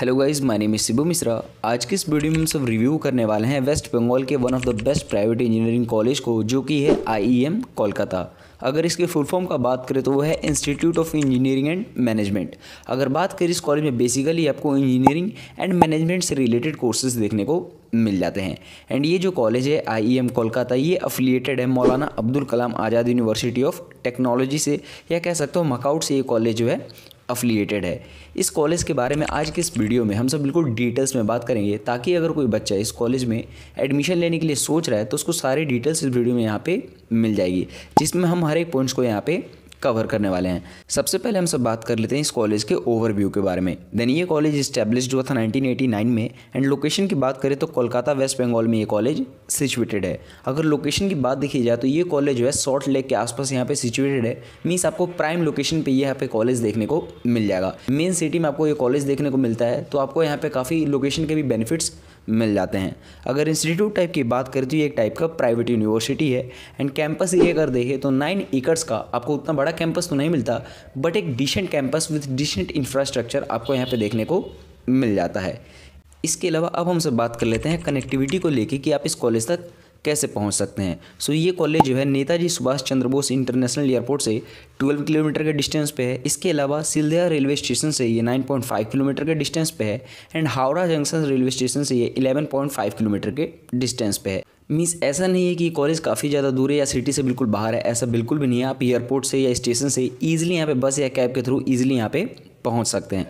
hello guys my name is Mishra आज के इस वीडियो में हम सब रिव्यू करने वाले हैं वेस्ट बंगाल के one of the best private engineering college को जो कि है आईईएम कोलकाता e अगर इसके फुल फॉर्म का बात करें तो वो है Institute of Engineering and Management अगर बात करें इस कॉलेज में बेसिकली आपको इंजीनियरिंग एंड मैनेजमेंट से रिलेटेड कोर्सेज देखने को मिल जाते हैं एंड ये जो कॉलेज है आईईएम कोलकाता e ये अफिलिएटेड है Maulana Abdul Kalam Azad University of Technology से या कह सकते हो मकाउट से ये कॉलेज जो है अफिलिएटेड है इस कॉलेज के बारे में आज के इस वीडियो में हम सब बिल्कुल डिटेल्स में बात करेंगे ताकि अगर कोई बच्चा इस कॉलेज में एडमिशन लेने के लिए सोच रहा है तो उसको सारे डिटेल्स इस वीडियो में यहाँ पे मिल जाएगी जिसमें हम हर एक पॉइंट्स को यहाँ पे कवर करने वाले हैं सबसे पहले हम सब बात कर लेते हैं इस कॉलेज के ओवरव्यू के बारे में देन ये कॉलेज इस्टेब्लिश हुआ था 1989 में एंड लोकेशन की बात करें तो कोलकाता वेस्ट बंगाल में ये कॉलेज सिचुएटेड है अगर लोकेशन की बात देखी जाए तो ये कॉलेज जो है सॉल्ट लेक के आसपास यहाँ पे सिचुएटेड है मीन्स आपको प्राइम लोकेशन पर यहाँ पे कॉलेज देखने को मिल जाएगा मेन सिटी में आपको ये कॉलेज देखने को मिलता है तो आपको यहाँ पे काफ़ी लोकेशन के भी बेनिफिट्स मिल जाते हैं अगर इंस्टीट्यूट टाइप की बात करें तो ये एक टाइप का प्राइवेट यूनिवर्सिटी है एंड कैंपस ये अगर देखें तो नाइन एकर्स का आपको उतना बड़ा कैंपस तो नहीं मिलता बट एक decent campus with decent infrastructure आपको यहाँ पर देखने को मिल जाता है इसके अलावा अब हम सब बात कर लेते हैं कनेक्टिविटी को लेके कि आप इस कॉलेज तक कैसे पहुंच सकते हैं सो ये कॉलेज जो है नेताजी सुभाष चंद्र बोस इंटरनेशनल एयरपोर्ट से 12 किलोमीटर के डिस्टेंस पे है इसके अलावा सिलदिया रेलवे स्टेशन से ये 9.5 किलोमीटर के डिस्टेंस पे है and Howrah junction railway station से ये 11.5 किलोमीटर के डिस्टेंस पे है मीन्स ऐसा नहीं है कि कॉलेज काफ़ी ज़्यादा दूर है या सिटी से बिल्कुल बाहर है ऐसा बिल्कुल भी नहीं है आप एयरपोर्ट से या स्टेशन से ईजिली यहाँ पे बस या कैब के थ्रू ईजिली यहाँ पे पहुंच सकते हैं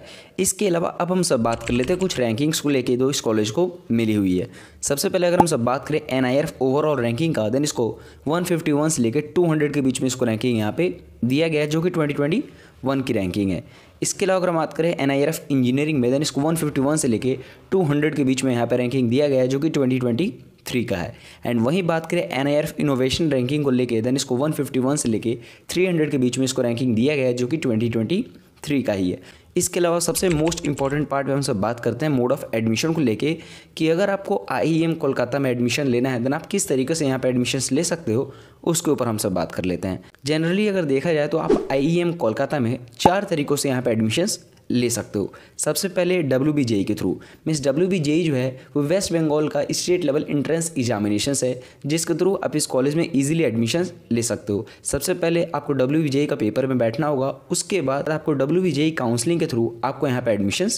इसके अलावा अब हम सब बात कर लेते हैं कुछ रैंकिंग्स को लेके दो इस कॉलेज को मिली हुई है सबसे पहले अगर हम सब बात करें एन ओवरऑल रैंकिंग का देन इसको 151 से लेकर 200 के बीच में इसको रैंकिंग यहाँ पे दिया गया है जो कि 2021 की रैंकिंग है इसके अलावा अगर हम बात करें एन इंजीनियरिंग में देन इसको वन से लेकर हंड्रेड के बीच में यहाँ पर रैंकिंग दिया गया है जो कि ट्वेंटी थ्री का है एंड वहीं बात करें N I F innovation ranking को लेकर देन इसको 151 से लेकर 300 के बीच में इसको रैंकिंग दिया गया है जो कि 2020 थ्री का ही है इसके अलावा सबसे मोस्ट इंपॉर्टेंट पार्ट में हम सब बात करते हैं मोड ऑफ एडमिशन को लेके कि अगर आपको आई e कोलकाता में एडमिशन लेना है देन आप किस तरीके से यहाँ पर एडमिशन ले सकते हो उसके ऊपर हम सब बात कर लेते हैं जनरली अगर देखा जाए तो आप आई e कोलकाता में चार तरीक़ों से यहाँ पर एडमिशन्स ले सकते हो सबसे पहले डब्ल्यू e के थ्रू मिस डब्ल्यू जो है वो वेस्ट बंगाल का स्टेट लेवल इंट्रेंस एग्जामिनेशन है जिसके थ्रू आप इस कॉलेज में ईजिली एडमिशन ले सकते हो सबसे पहले आपको डब्ल्यू e का पेपर में बैठना होगा उसके बाद आपको डब्ल्यू काउंसलिंग e के थ्रू आपको यहाँ पर एडमिशन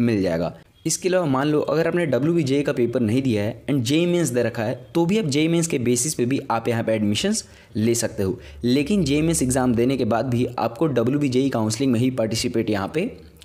मिल जाएगा इसके अलावा मान लो अगर आपने डब्ल्यू बी जे का पेपर नहीं दिया है एंड जे मेन्स दे रखा है तो भी आप जे मेन्स के बेसिस पे भी आप यहाँ पे एडमिशन्स ले सकते हो लेकिन जे मेन्स एग्ज़ाम देने के बाद भी आपको डब्ल्यू बी जेई काउंसलिंग में ही पार्टिसिपेट यहाँ पे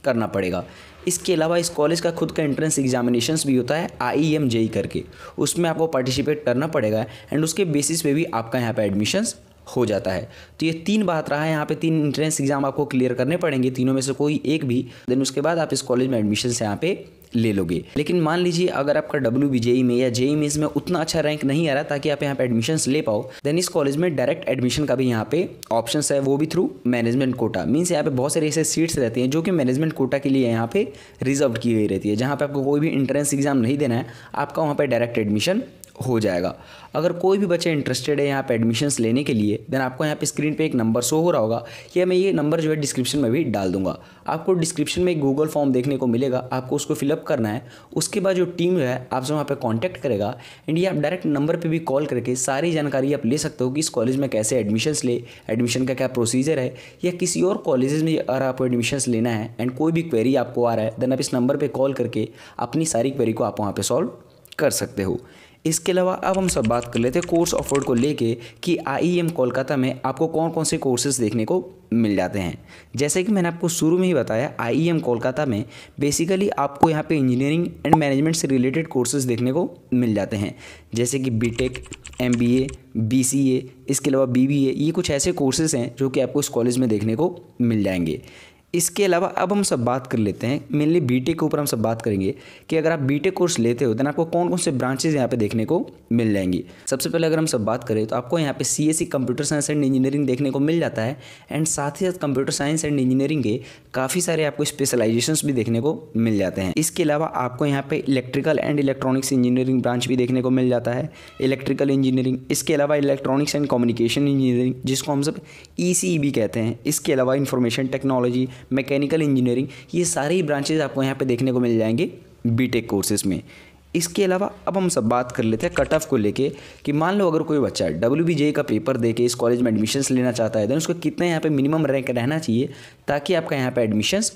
करना पड़ेगा इसके अलावा इस कॉलेज का खुद का एंट्रेंस एग्जामिनेशन भी होता है आई एम जेई करके उसमें आपको पार्टिसिपेट करना पड़ेगा एंड उसके बेसिस पे भी आपका यहाँ पे एडमिशन्स हो जाता है तो ये तीन बात रहा है यहाँ पे तीन इंट्रेंस एग्ज़ाम आपको क्लियर करने पड़ेंगे तीनों में से कोई एक भी देन उसके बाद आप इस कॉलेज में एडमिशन से यहाँ पे ले लोगे लेकिन मान लीजिए अगर आपका डब्ल्यू बी जेई में या जेई e में इसमें उतना अच्छा रैंक नहीं आ रहा ताकि आप यहाँ पे एडमिशन ले पाओ देन इस कॉलेज में डायरेक्ट एडमिशन का भी यहाँ पे ऑप्शन है वो भी थ्रू मैनेजमेंट कोटा मीन्स यहाँ पे बहुत सारी ऐसे सीट्स रहती हैं जो कि मैनेजमेंट कोटा के लिए यहाँ पे रिजर्व की गई रहती है जहाँ पे आपको कोई भी इंट्रेंस एग्जाम नहीं देना है आपका वहाँ पर डायरेक्ट एडमिशन हो जाएगा अगर कोई भी बच्चे इंटरेस्टेड है यहाँ पे एडमिशन्स लेने के लिए देन आपको यहाँ पे स्क्रीन पे एक नंबर शो हो रहा होगा या मैं ये नंबर जो है डिस्क्रिप्शन में भी डाल दूंगा आपको डिस्क्रिप्शन में एक गूगल फॉर्म देखने को मिलेगा आपको उसको फिलअप करना है उसके बाद जो टीम है आपसे वहाँ पर कॉन्टैक्ट करेगा एंड ये आप डायरेक्ट नंबर पर भी कॉल करके सारी जानकारी आप ले सकते हो कि इस कॉलेज में कैसे एडमिशन्स ले एडमिशन का क्या प्रोसीजर है या किसी और कॉलेज में अगर आपको एडमिशन्स लेना है एंड कोई भी क्वेरी आपको आ रहा है देन आप इस नंबर पर कॉल करके अपनी सारी क्वेरी को आप वहाँ पर सॉल्व कर सकते हो इसके अलावा अब हम सब बात कर लेते हैं कोर्स ऑफर्ड को लेके कि आईईएम e कोलकाता में आपको कौन कौन से कोर्सेज देखने को मिल जाते हैं जैसे कि मैंने आपको शुरू में ही बताया आईईएम e कोलकाता में बेसिकली आपको यहाँ पे इंजीनियरिंग एंड मैनेजमेंट से रिलेटेड कोर्सेज देखने को मिल जाते हैं जैसे कि बी टेक एम इसके अलावा बी ये कुछ ऐसे कोर्सेज हैं जो कि आपको इस कॉलेज में देखने को मिल जाएंगे इसके अलावा अब हम सब बात कर लेते हैं मेनली बीटेक के ऊपर हम सब बात करेंगे कि अगर आप बीटेक कोर्स लेते हो तो आपको कौन कौन से ब्रांचेज यहाँ पे देखने को मिल जाएंगी सबसे पहले अगर हम सब बात करें तो आपको यहाँ पे C S computer science and engineering देखने को मिल जाता है एंड साथ ही साथ कंप्यूटर साइंस एंड इंजीनियरिंग के काफ़ी सारे आपको स्पेशलाइजेशन भी देखने को मिल जाते हैं इसके अलावा आपको यहाँ पे electrical and electronics engineering branch भी देखने को मिल जाता है इलेक्ट्रिकल इंजीनियरिंग इसके अलावा इलेक्ट्रॉनिक्स एंड कम्युनिकेशन इंजीनियरिंग जिसको हम सब ई e e कहते हैं इसके अलावा इंफॉर्मेशन टेक्नोलॉजी मैकेनिकल इंजीनियरिंग ये सारे ही ब्रांचेज आपको यहाँ पे देखने को मिल जाएंगे बीटेक कोर्सेज में इसके अलावा अब हम सब बात कर लेते हैं कट ऑफ को लेके कि मान लो अगर कोई बच्चा डब्ल्यू बी जे का पेपर दे इस कॉलेज में एडमिशन्स लेना चाहता है तो उसको कितना यहाँ पे मिनिमम रैंक रहना चाहिए ताकि आपका यहाँ पे एडमिशन्स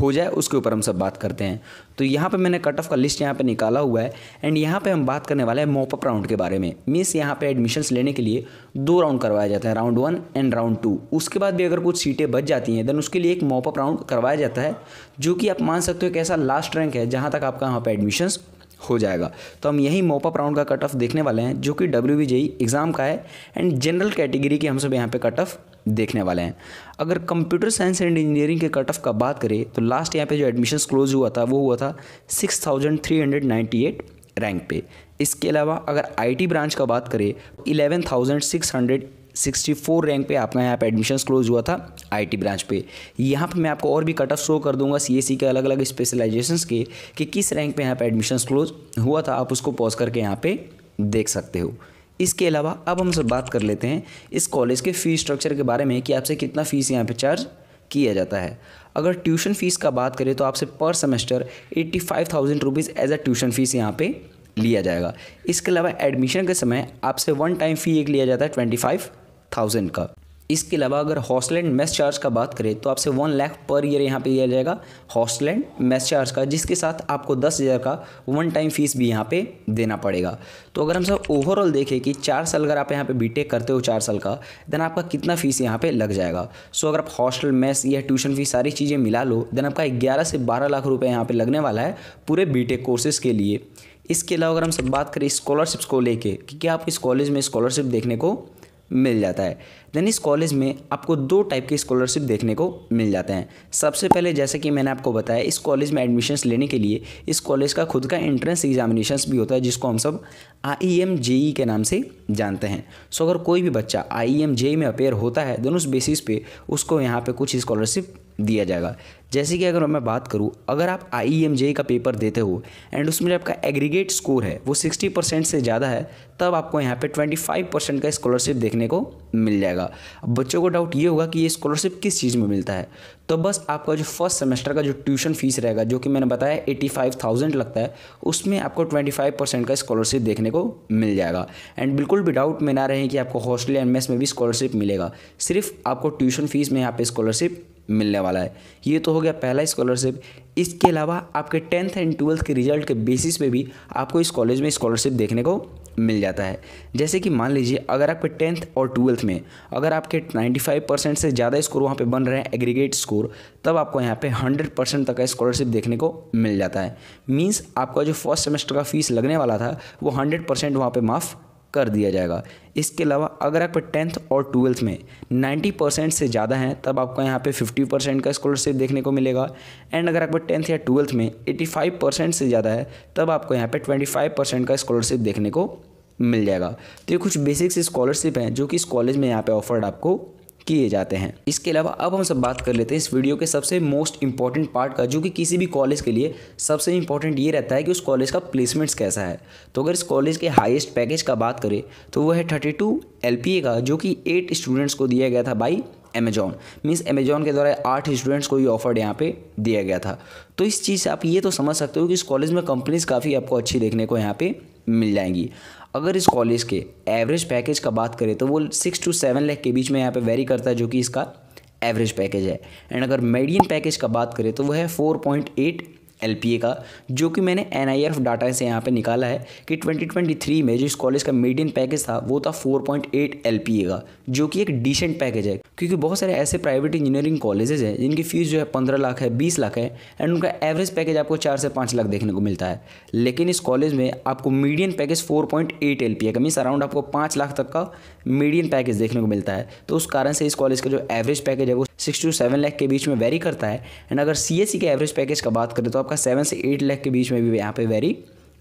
हो जाए उसके ऊपर हम सब बात करते हैं तो यहाँ पे मैंने कट ऑफ का लिस्ट यहाँ पे निकाला हुआ है एंड यहाँ पे हम बात करने वाले हैं मोपअप राउंड के बारे में मीन्स यहाँ पे एडमिशन्स लेने के लिए दो राउंड करवाया जाता है round one and round two उसके बाद भी अगर कुछ सीटें बच जाती हैं देन उसके लिए एक मोपअप राउंड करवाया जाता है जो कि आप मान सकते हो एक ऐसा लास्ट रैंक है जहाँ तक आपका यहाँ पर एडमिशन्स हो जाएगा तो हम यही मोपअप राउंड का कट ऑफ देखने वाले हैं जो कि डब्ल्यू एग्ज़ाम e का है एंड जनरल कैटेगरी की हम सब यहाँ पर कट ऑफ देखने वाले हैं अगर कंप्यूटर साइंस एंड इंजीनियरिंग के कट ऑफ का बात करें तो लास्ट यहाँ पे जो एडमिशन क्लोज हुआ था वो हुआ था six thousand three hundred ninety eight rank पे इसके अलावा अगर आईटी ब्रांच का बात करें eleven thousand six hundred sixty four rank पे आपका यहाँ पे एडमिशन क्लोज हुआ था आईटी ब्रांच पे यहाँ पे मैं आपको और भी कट ऑफ शो कर दूंगा सीएससी e के अलग अलग स्पेशलाइजेशन के कि किस रैंक पे यहाँ पे एडमिशन क्लोज हुआ था आप उसको पॉज करके यहाँ पे देख सकते हो इसके अलावा अब हम सब बात कर लेते हैं इस कॉलेज के फ़ीस स्ट्रक्चर के बारे में कि आपसे कितना फ़ीस यहाँ पे चार्ज किया जाता है अगर ट्यूशन फ़ीस का बात करें तो आपसे per semester eighty five thousand rupees as a tuition fees यहाँ पे लिया जाएगा इसके अलावा एडमिशन के समय आपसे वन टाइम फ़ी एक लिया जाता है ट्वेंटी फाइव थाउजेंड का इसके अलावा अगर हॉस्टल एंड मेस चार्ज का बात करें तो आपसे वन लाख पर ईयर यहाँ पे दिया जाएगा हॉस्टल एंड मेस चार्ज का जिसके साथ आपको दस हज़ार का वन टाइम फीस भी यहाँ पे देना पड़ेगा तो अगर हम सब ओवरऑल देखें कि चार साल अगर आप यहाँ पे बीटेक करते हो चार साल का देन आपका कितना फ़ीस यहाँ पर लग जाएगा सो अगर आप हॉस्टल मेस या ट्यूशन फीस सारी चीज़ें मिला लो देन आपका ग्यारह से बारह लाख रुपये यहाँ पर लगने वाला है पूरे बी टेक के लिए इसके अलावा अगर हम सब बात करें स्कॉलरशिप्स को लेकर कि क्या आपको इस कॉलेज में स्कॉलरशिप देखने को मिल जाता है देन इस कॉलेज में आपको दो टाइप के स्कॉलरशिप देखने को मिल जाते हैं सबसे पहले जैसे कि मैंने आपको बताया इस कॉलेज में एडमिशन्स लेने के लिए इस कॉलेज का खुद का एंट्रेंस एग्जामिनेशन भी होता है जिसको हम सब आई एम जेई के नाम से जानते हैं सो अगर कोई भी बच्चा आई एम जेई में अपेयर होता है देन उस बेसिस पे उसको यहाँ पे कुछ स्कॉलरशिप दिया जाएगा जैसे कि अगर मैं बात करूँ अगर आप आई एम जे का पेपर देते हो एंड उसमें जो आपका एग्रीगेट स्कोर है वो सिक्सटी परसेंट से ज़्यादा है तब आपको यहाँ पे ट्वेंटी फाइव परसेंट का स्कॉलरशिप देखने को मिल जाएगा अब बच्चों को डाउट ये होगा कि ये स्कॉलरशिप किस चीज़ में मिलता है तो बस आपका जो फर्स्ट सेमेस्टर का जो ट्यूशन फीस रहेगा जो कि मैंने बताया एटी फाइव थाउजेंड लगता है उसमें आपको ट्वेंटी फाइव परसेंट का स्कॉलरशिप देखने को मिल जाएगा एंड बिल्कुल भी डाउट में ना रहे कि आपको हॉस्टल एंड मेस में भी स्कॉलरशिप मिलेगा सिर्फ आपको ट्यूशन फीस में यहाँ पे स्कॉलरशिप मिलने वाला है ये तो हो गया पहला स्कॉलरशिप इसके अलावा आपके टेंथ एंड ट्वेल्थ के रिजल्ट के बेसिस पे भी आपको इस कॉलेज में स्कॉलरशिप देखने को मिल जाता है जैसे कि मान लीजिए अगर आपके टेंथ और ट्वेल्थ में अगर आपके 95 परसेंट से ज़्यादा स्कोर वहाँ पे बन रहे हैं एग्रीगेट स्कोर तब आपको यहाँ पे 100 परसेंट तक का स्कॉलरशिप देखने को मिल जाता है मींस आपका जो फर्स्ट सेमेस्टर का फीस लगने वाला था वो 100 परसेंट वहाँ पर माफ़ कर दिया जाएगा इसके अलावा अगर आप टेंथ और ट्वेल्थ में 90 परसेंट से ज़्यादा हैं तब आपको यहाँ पे 50 परसेंट का स्कॉलरशिप देखने को मिलेगा एंड अगर आपको टेंथ या ट्वेल्थ में 85 परसेंट से ज़्यादा है तब आपको यहाँ पे 25 परसेंट का स्कॉलरशिप देखने को मिल जाएगा तो ये कुछ बेसिक्स स्कॉलरशिप हैं जो कि इस कॉलेज में यहाँ पर ऑफर्ड आपको किए जाते हैं इसके अलावा अब हम सब बात कर लेते हैं इस वीडियो के सबसे मोस्ट इंपॉर्टेंट पार्ट का जो कि किसी भी कॉलेज के लिए सबसे इंपॉर्टेंट ये रहता है कि उस कॉलेज का प्लेसमेंट्स कैसा है तो अगर इस कॉलेज के हाईएस्ट पैकेज का बात करें तो वह है थर्टी टू का जो कि एट स्टूडेंट्स को दिया गया था बाई अमेजॉन मीन्स अमेजॉन के द्वारा आठ स्टूडेंट्स को ये ऑफर्ड यहाँ पे दिया गया था तो इस चीज़ से आप ये तो समझ सकते हो कि इस कॉलेज में कंपनीज़ काफ़ी आपको अच्छी देखने को यहाँ पे मिल जाएंगी अगर इस कॉलेज के एवरेज पैकेज का बात करें तो वो सिक्स टू सेवन लाख के बीच में यहाँ पे वेरी करता है जो कि इसका एवरेज पैकेज है एंड अगर मेडियन पैकेज का बात करें तो वह है फोर पॉइंट एट एल का जो कि मैंने एन डाटा से यहाँ पे निकाला है कि 2023 में जो इस कॉलेज का मीडियम पैकेज था वो था 4.8 पॉइंट का जो कि एक डिसेंट पैकेज है क्योंकि बहुत सारे ऐसे प्राइवेट इंजीनियरिंग कॉलेजेस हैं जिनकी फ़ीस जो है पंद्रह लाख है बीस लाख है एंड उनका एवरेज पैकेज आपको चार से पाँच लाख देखने को मिलता है लेकिन इस कॉलेज में आपको medium package four point eight L का मीन्स अराउंड आपको पाँच लाख तक का मीडियम पैकेज देखने को मिलता है तो उस कारण से इस कॉलेज का जो एवरेज पैकेज है वो सिक्स टू सेवन लैख के बीच में वेरी करता है एंड अगर सी एस सी के एवरेज पैकेज का बात करें तो आपका सेवन से एट लैख के बीच में भी यहाँ पे वेरी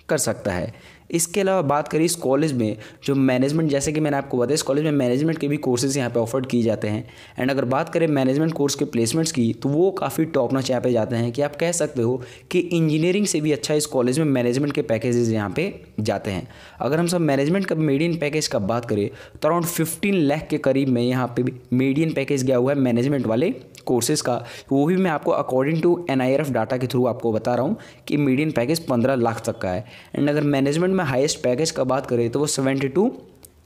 कर सकता है इसके अलावा बात करें इस कॉलेज में जो मैनेजमेंट जैसे कि मैंने आपको बताया इस कॉलेज में मैनेजमेंट के भी कोर्सेज यहाँ पे ऑफर्ड किए जाते हैं एंड अगर बात करें मैनेजमेंट कोर्स के प्लेसमेंट्स की तो वो काफ़ी टॉप नॉच यहाँ पे जाते हैं कि आप कह सकते हो कि इंजीनियरिंग से भी अच्छा इस कॉलेज में मैनेजमेंट के पैकेजेज यहाँ पे जाते हैं अगर हम सब मैनेजमेंट का मीडियन पैकेज का बात करें तो अराउंड फिफ्टीन लाख के करीब में यहाँ पे मीडियन पैकेज गया हुआ है मैनेजमेंट वाले कोर्सेज़ का वो भी मैं आपको अकॉर्डिंग टू एन डाटा के थ्रू आपको बता रहा हूँ कि मीडियन पैकेज पंद्रह लाख तक का है एंड अगर मैनेजमेंट में में हाईएस्ट पैकेज का बात करें तो वो सेवेंटी टू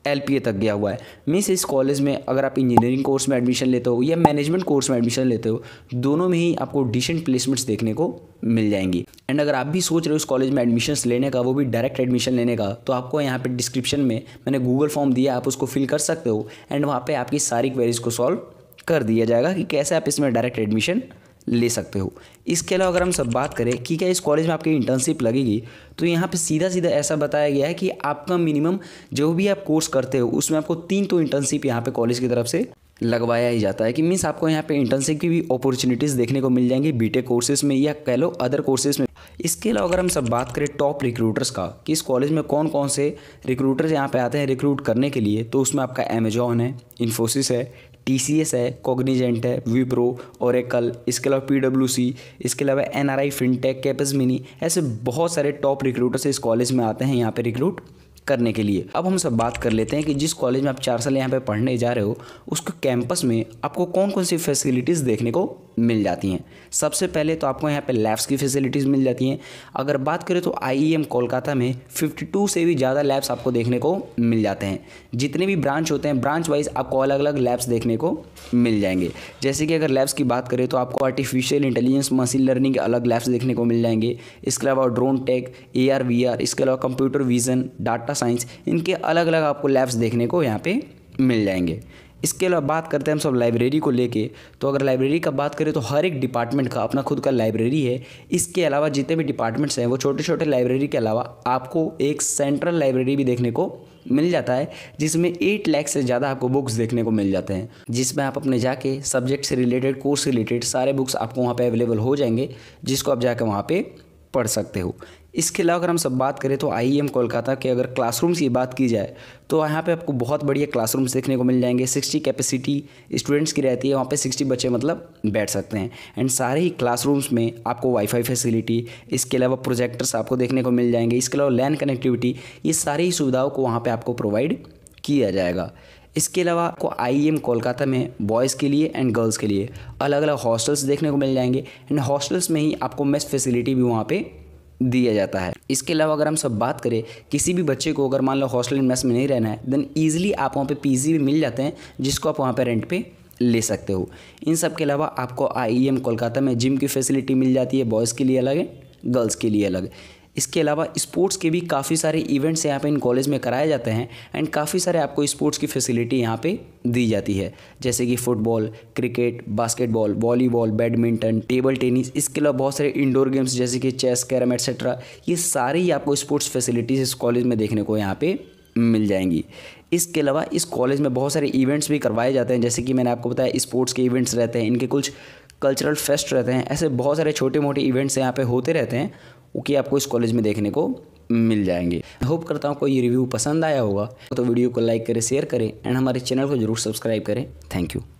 एल तक गया हुआ है मीन्स इस कॉलेज में अगर आप इंजीनियरिंग कोर्स में एडमिशन लेते हो या मैनेजमेंट कोर्स में एडमिशन लेते हो दोनों में ही आपको डिसेंट प्लेसमेंट्स देखने को मिल जाएंगी एंड अगर आप भी सोच रहे हो उस कॉलेज में एडमिशन्स लेने का वो भी डायरेक्ट एडमिशन लेने का तो आपको यहाँ पर डिस्क्रिप्शन में मैंने गूगल फॉर्म दिया आप उसको फिल कर सकते हो एंड वहाँ पर आपकी सारी क्वेरीज को सॉल्व कर दिया जाएगा कि कैसे आप इसमें डायरेक्ट एडमिशन ले सकते हो इसके अलावा अगर हम सब बात करें कि क्या इस कॉलेज में आपकी इंटर्नशिप लगेगी तो यहाँ पे सीधा सीधा ऐसा बताया गया है कि आपका मिनिमम जो भी आप कोर्स करते हो उसमें आपको तीन तो इंटर्नशिप यहाँ पे कॉलेज की तरफ से लगवाया ही जाता है कि मीन्स आपको यहाँ पे इंटर्नशिप की भी अपॉर्चुनिटीज़ देखने को मिल जाएंगी बीटेक कोर्सेज में या कह लो अदर कोर्सेज में इसके अलावा अगर हम सब बात करें टॉप रिक्रूटर्स का कि इस कॉलेज में कौन कौन से रिक्रूटर्स यहाँ पे आते हैं रिक्रूट करने के लिए तो उसमें आपका अमेजॉन है इन्फोसिस है टी सी एस है कॉग्निजेंट है विप्रो ओरेकल इसके अलावा पी डब्ल्यू सी इसके अलावा एन आर आई फिनटेक कैपस मिनी ऐसे बहुत सारे टॉप रिक्रूटर्स इस कॉलेज में आते हैं यहाँ पर रिक्रूट करने के लिए अब हम सब बात कर लेते हैं कि जिस कॉलेज में आप चार साल यहाँ पे पढ़ने जा रहे हो उसके कैंपस में आपको कौन कौन सी फैसिलिटीज़ देखने को मिल जाती हैं सबसे पहले तो आपको यहाँ पे लैब्स की फैसिलिटीज़ मिल जाती हैं अगर बात करें तो आई e कोलकाता में 52 से भी ज़्यादा लैब्स आपको देखने को मिल जाते हैं जितने भी ब्रांच होते हैं ब्रांच वाइज आपको अलग अलग लैब्स देखने को मिल जाएंगे जैसे कि अगर लैब्स की बात करें तो आपको आर्टिफिशियल इंटेलिजेंस मशीन लर्निंग के अलग लैब्स देखने को मिल जाएंगे इसके अलावा ड्रोन टेक ए आर इसके अलावा कंप्यूटर विजन डाटा साइंस इनके अलग अलग आपको लैब्स देखने को यहाँ पे मिल जाएंगे इसके अलावा बात करते हैं हम सब लाइब्रेरी को लेके तो अगर लाइब्रेरी का बात करें तो हर एक डिपार्टमेंट का अपना खुद का लाइब्रेरी है इसके अलावा जितने भी डिपार्टमेंट्स हैं वो छोटे छोटे लाइब्रेरी के अलावा आपको एक सेंट्रल लाइब्रेरी भी देखने को मिल जाता है जिसमें एट लैख से ज़्यादा आपको बुक्स देखने को मिल जाते हैं जिसमें आप अपने जाके सब्जेक्ट से रिलेटेड कोर्स रिलेटेड सारे बुक्स आपको वहाँ पर अवेलेबल हो जाएंगे जिसको आप जाकर वहाँ पर पढ़ सकते हो इसके अलावा अगर हम सब बात करें तो आई e कोलकाता के अगर क्लासरूम्स की बात की जाए तो यहाँ पे आपको बहुत बढ़िया क्लासरूम्स देखने को मिल जाएंगे 60 कैपेसिटी स्टूडेंट्स की रहती है वहाँ पे 60 बच्चे मतलब बैठ सकते हैं एंड सारे ही क्लासरूम्स में आपको वाईफाई फैसिलिटी इसके अलावा प्रोजेक्टर्स आपको देखने को मिल जाएंगे इसके अलावा लैन कनेक्टिविटी ये सारी ही सुविधाओं को वहाँ पर आपको प्रोवाइड किया जाएगा इसके अलावा आपको आई e कोलकाता में बॉयज़ के लिए एंड गर्ल्स के लिए अलग अलग हॉस्टल्स देखने को मिल जाएंगे एंड हॉस्टल्स में ही आपको मेस फैसिलिटी भी वहाँ पे दिया जाता है इसके अलावा अगर हम सब बात करें किसी भी बच्चे को अगर मान लो हॉस्टल एंड मेस में नहीं रहना है देन ईजिली आप वहाँ पे पीजी भी मिल जाते हैं जिसको आप वहाँ पे रेंट पे ले सकते हो इन सब के अलावा आपको आईईएम e कोलकाता में जिम की फैसिलिटी मिल जाती है बॉयज़ के लिए अलग है गर्ल्स के लिए अलग है इसके अलावा स्पोर्ट्स के भी काफ़ी सारे इवेंट्स यहाँ पे इन कॉलेज में कराए जाते हैं एंड काफ़ी सारे आपको स्पोर्ट्स की फैसिलिटी यहाँ पे दी जाती है जैसे कि football cricket basketball volleyball badminton table tennis इसके अलावा बहुत सारे इंडोर गेम्स जैसे कि चेस कैरम एट्सेट्रा ये सारी ही आपको स्पोर्ट्स फैसिलिटीज़ इस कॉलेज में देखने को यहाँ पर मिल जाएंगी इसके अलावा इस कॉलेज में बहुत सारे इवेंट्स भी करवाए जाते हैं जैसे कि मैंने आपको बताया स्पोर्ट्स के इवेंट्स रहते हैं इनके कुछ कल्चरल फेस्ट रहते हैं ऐसे बहुत सारे छोटे मोटे इवेंट्स यहाँ पे होते रहते हैं वो कि आपको इस कॉलेज में देखने को मिल जाएंगे होप करता हूँ आपको ये रिव्यू पसंद आया होगा तो वीडियो को लाइक करें शेयर करें एंड हमारे चैनल को जरूर सब्सक्राइब करें थैंक यू